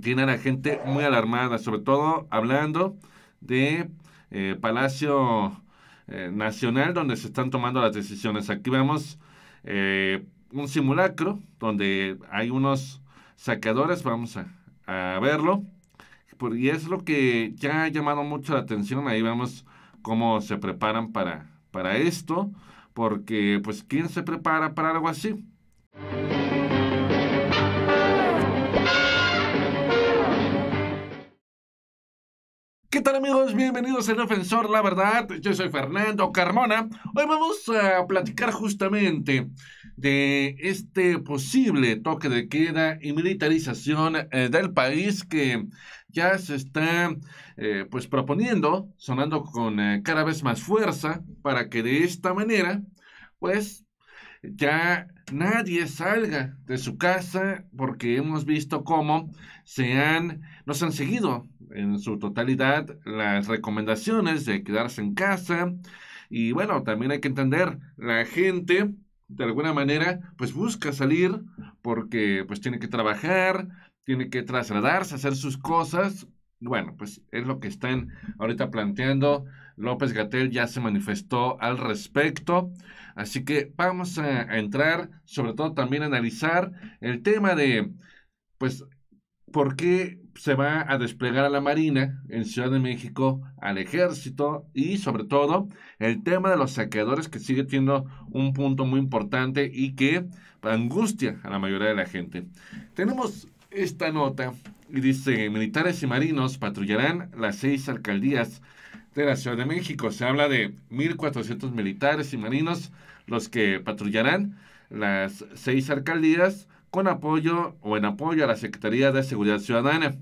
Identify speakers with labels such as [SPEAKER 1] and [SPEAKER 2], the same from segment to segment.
[SPEAKER 1] tiene a la gente muy alarmada, sobre todo hablando de eh, Palacio eh, Nacional, donde se están tomando las decisiones. Aquí vemos eh, un simulacro donde hay unos saqueadores, vamos a, verlo, y es lo que ya ha llamado mucho la atención, ahí vemos cómo se preparan para, para esto, porque pues quién se prepara para algo así. amigos? Bienvenidos en Defensor la verdad. Yo soy Fernando Carmona. Hoy vamos a platicar justamente de este posible toque de queda y militarización eh, del país que ya se está eh, pues proponiendo, sonando con eh, cada vez más fuerza para que de esta manera pues ya nadie salga de su casa porque hemos visto cómo se han, nos han seguido en su totalidad las recomendaciones de quedarse en casa. Y bueno, también hay que entender, la gente de alguna manera pues busca salir porque pues tiene que trabajar, tiene que trasladarse, hacer sus cosas. Bueno, pues es lo que están ahorita planteando. López Gatel ya se manifestó al respecto. Así que vamos a, entrar, sobre todo también a analizar el tema de pues ¿por qué se va a desplegar a la Marina en Ciudad de México, al Ejército y sobre todo el tema de los saqueadores que sigue siendo un punto muy importante y que angustia a la mayoría de la gente? Tenemos esta nota y dice, militares y marinos patrullarán las seis alcaldías de la Ciudad de México. Se habla de 1.400 militares y marinos los que patrullarán las seis alcaldías con apoyo o en apoyo a la Secretaría de Seguridad Ciudadana.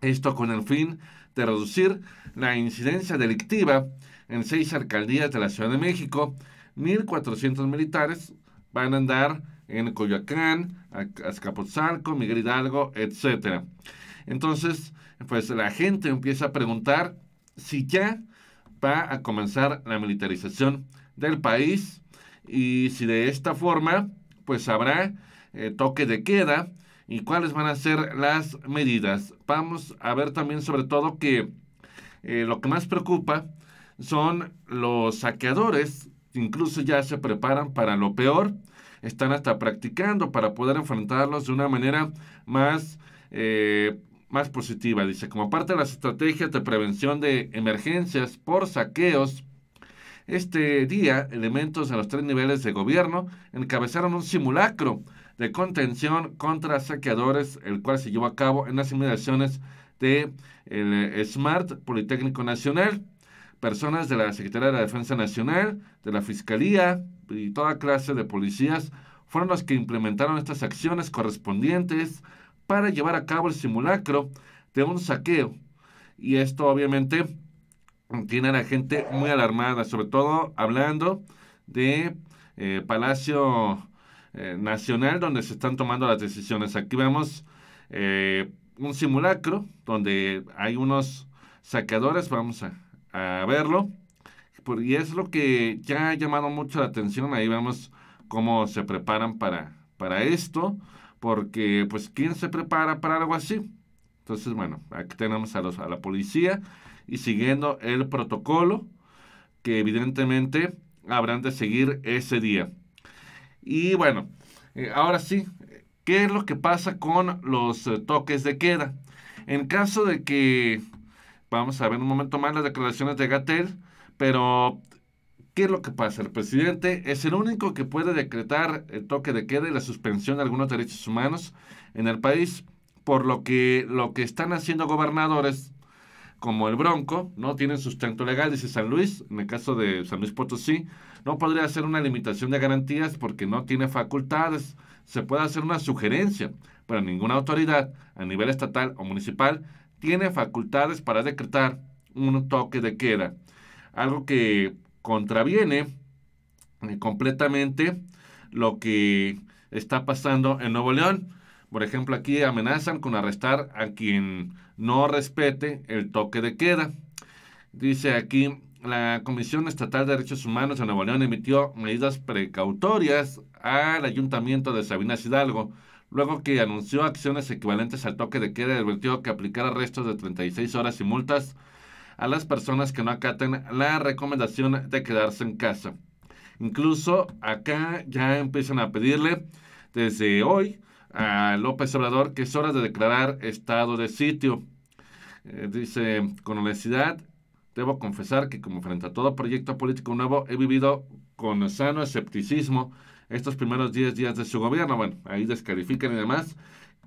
[SPEAKER 1] Esto con el fin de reducir la incidencia delictiva en seis alcaldías de la Ciudad de México. 1.400 militares van a andar en Coyoacán, Azcapotzalco, Miguel Hidalgo, etc. Entonces, pues la gente empieza a preguntar si ya va a comenzar la militarización del país y si de esta forma, pues habrá eh, toque de queda y cuáles van a ser las medidas. Vamos a ver también sobre todo que eh, lo que más preocupa son los saqueadores, incluso ya se preparan para lo peor, están hasta practicando para poder enfrentarlos de una manera más, eh, más positiva. Dice, como parte de las estrategias de prevención de emergencias por saqueos, este día elementos de los tres niveles de gobierno encabezaron un simulacro de contención contra saqueadores, el cual se llevó a cabo en las inmediaciones de el eh, Smart Politécnico Nacional, personas de la Secretaría de la Defensa Nacional, de la Fiscalía y toda clase de policías fueron los que implementaron estas acciones correspondientes para llevar a cabo el simulacro de un saqueo. Y esto obviamente tiene a la gente muy alarmada, sobre todo hablando de eh, Palacio eh, nacional donde se están tomando las decisiones. Aquí vemos eh, un simulacro donde hay unos saqueadores, vamos a, verlo, y es lo que ya ha llamado mucho la atención, ahí vemos cómo se preparan para, para esto, porque pues ¿quién se prepara para algo así? Entonces, bueno, aquí tenemos a, los, a la policía y siguiendo el protocolo que evidentemente habrán de seguir ese día. Y bueno, eh, ahora sí, ¿qué es lo que pasa con los eh, toques de queda? En caso de que, vamos a ver un momento más las declaraciones de Gatel, pero ¿qué es lo que pasa? El presidente es el único que puede decretar el toque de queda y la suspensión de algunos derechos humanos en el país, por lo que lo que están haciendo gobernadores como el Bronco, ¿no? tiene sustento legal, dice San Luis, en el caso de San Luis Potosí, no podría hacer una limitación de garantías porque no tiene facultades. Se puede hacer una sugerencia, pero ninguna autoridad a nivel estatal o municipal tiene facultades para decretar un toque de queda. Algo que contraviene eh, completamente lo que está pasando en Nuevo León. Por ejemplo, aquí amenazan con arrestar a quien no respete el toque de queda. Dice aquí, la Comisión Estatal de Derechos Humanos de Nuevo León emitió medidas precautorias al ayuntamiento de Sabinas Hidalgo, luego que anunció acciones equivalentes al toque de queda y advirtió que aplicar arrestos de 36 horas y multas a las personas que no acaten la recomendación de quedarse en casa. Incluso acá ya empiezan a pedirle desde hoy a López Obrador que es hora de declarar estado de sitio. Eh, dice, con honestidad, debo confesar que como frente a todo proyecto político nuevo, he vivido con sano escepticismo estos primeros 10 días de su gobierno. Bueno, ahí descalifican y demás.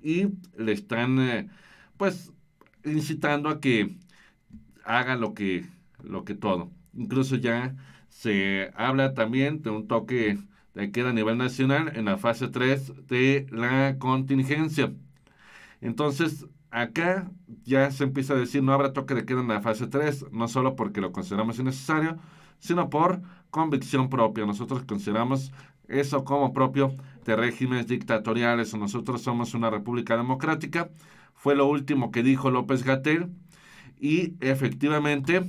[SPEAKER 1] Y le están, eh, pues, incitando a que haga lo que, lo que todo. Incluso ya se habla también de un toque queda a nivel nacional en la fase 3 de la contingencia. Entonces, acá ya se empieza a decir no habrá toque de queda en la fase 3, no solo porque lo consideramos innecesario, sino por convicción propia. Nosotros consideramos eso como propio de regímenes dictatoriales. Nosotros somos una república democrática. Fue lo último que dijo López Gatel. Y efectivamente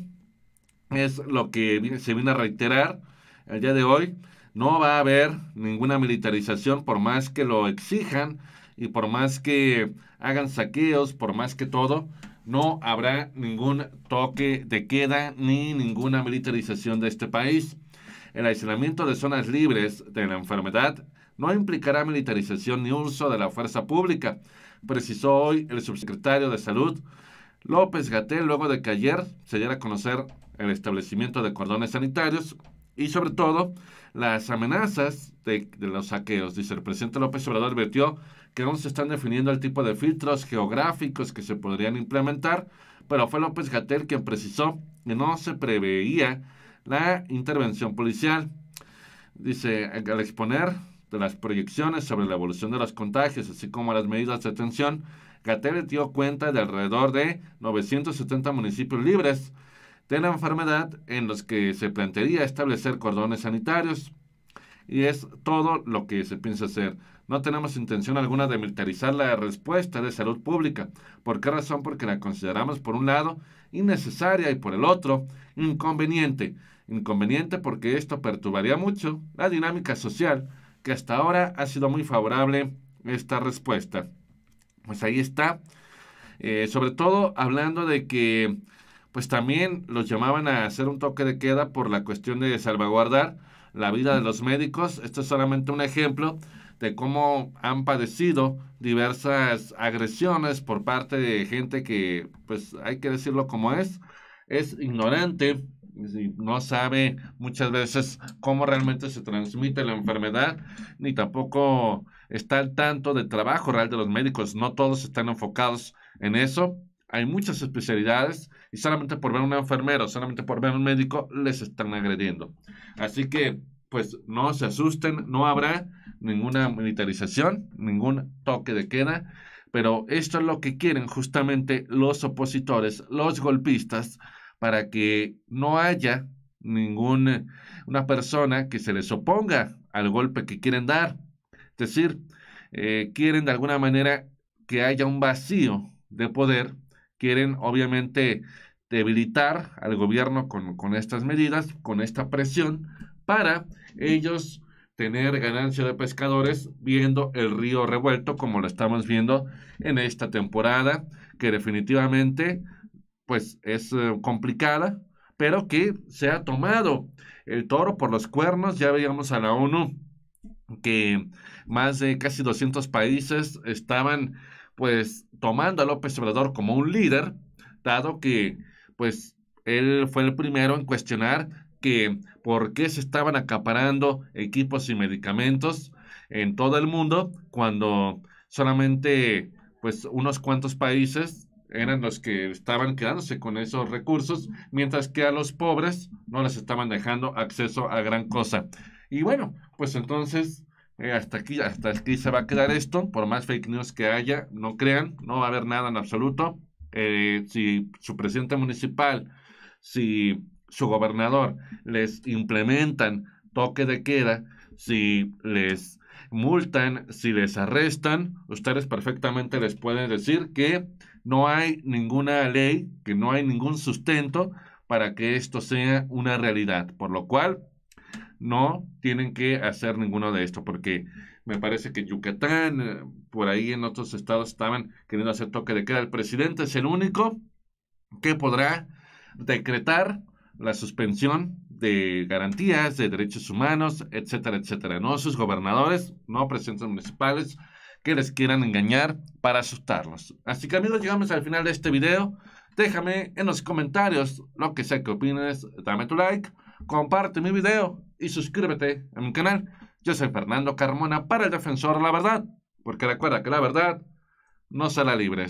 [SPEAKER 1] es lo que se viene a reiterar el día de hoy. No va a haber ninguna militarización por más que lo exijan y por más que hagan saqueos, por más que todo, no habrá ningún toque de queda ni ninguna militarización de este país. El aislamiento de zonas libres de la enfermedad no implicará militarización ni uso de la fuerza pública, precisó hoy el subsecretario de Salud López Gatel, luego de que ayer se diera a conocer el establecimiento de cordones sanitarios y sobre todo las amenazas de, los saqueos. Dice, el presidente López Obrador advirtió que aún se están definiendo el tipo de filtros geográficos que se podrían implementar, pero fue López Gatel quien precisó que no se preveía la intervención policial. Dice, al exponer de las proyecciones sobre la evolución de los contagios, así como las medidas de atención, Gatel dio cuenta de alrededor de 970 municipios libres, de la enfermedad en los que se plantearía establecer cordones sanitarios y es todo lo que se piensa hacer. No tenemos intención alguna de militarizar la respuesta de salud pública. ¿Por qué razón? Porque la consideramos por un lado innecesaria y por el otro inconveniente. Inconveniente porque esto perturbaría mucho la dinámica social que hasta ahora ha sido muy favorable esta respuesta. Pues ahí está. Eh, sobre todo hablando de que pues también los llamaban a hacer un toque de queda por la cuestión de salvaguardar la vida de los médicos. Esto es solamente un ejemplo de cómo han padecido diversas agresiones por parte de gente que, pues hay que decirlo como es, es ignorante, no sabe muchas veces cómo realmente se transmite la enfermedad, ni tampoco está al tanto del trabajo real de los médicos. No todos están enfocados en eso. Hay muchas especialidades y solamente por ver un enfermero, solamente por ver un médico, les están agrediendo. Así que, pues, no se asusten, no habrá ninguna militarización, ningún toque de queda, pero esto es lo que quieren justamente los opositores, los golpistas, para que no haya ninguna persona que se les oponga al golpe que quieren dar. Es decir, eh, quieren de alguna manera que haya un vacío de poder quieren obviamente debilitar al gobierno con, estas medidas, con esta presión, para ellos tener ganancia de pescadores viendo el río revuelto como lo estamos viendo en esta temporada, que definitivamente pues es eh, complicada, pero que se ha tomado el toro por los cuernos. Ya veíamos a la ONU que más de casi 200 países estaban pues tomando a López Obrador como un líder, dado que pues él fue el primero en cuestionar que por qué se estaban acaparando equipos y medicamentos en todo el mundo cuando solamente pues unos cuantos países eran los que estaban quedándose con esos recursos, mientras que a los pobres no les estaban dejando acceso a gran cosa. Y bueno, pues entonces eh, hasta aquí, hasta se va a quedar esto. Por más fake news que haya, no crean, no va a haber nada en absoluto. Eh, si su presidente municipal, si su gobernador les implementan toque de queda, si les multan, si les arrestan, ustedes perfectamente les pueden decir que no hay ninguna ley, que no hay ningún sustento para que esto sea una realidad. Por lo cual, no tienen que hacer ninguno de esto, porque me parece que Yucatán, eh, por ahí en otros estados estaban queriendo hacer toque de queda. El presidente es el único que podrá decretar la suspensión de garantías, de derechos humanos, etcétera, etcétera. No sus gobernadores, no presidentes municipales que les quieran engañar para asustarlos. Así que amigos, llegamos al final de este video. Déjame en los comentarios lo que sea que opines, dame tu like, comparte mi video y suscríbete a mi canal. Yo soy Fernando Carmona para el Defensor de La Verdad, porque recuerda que la verdad no será libre.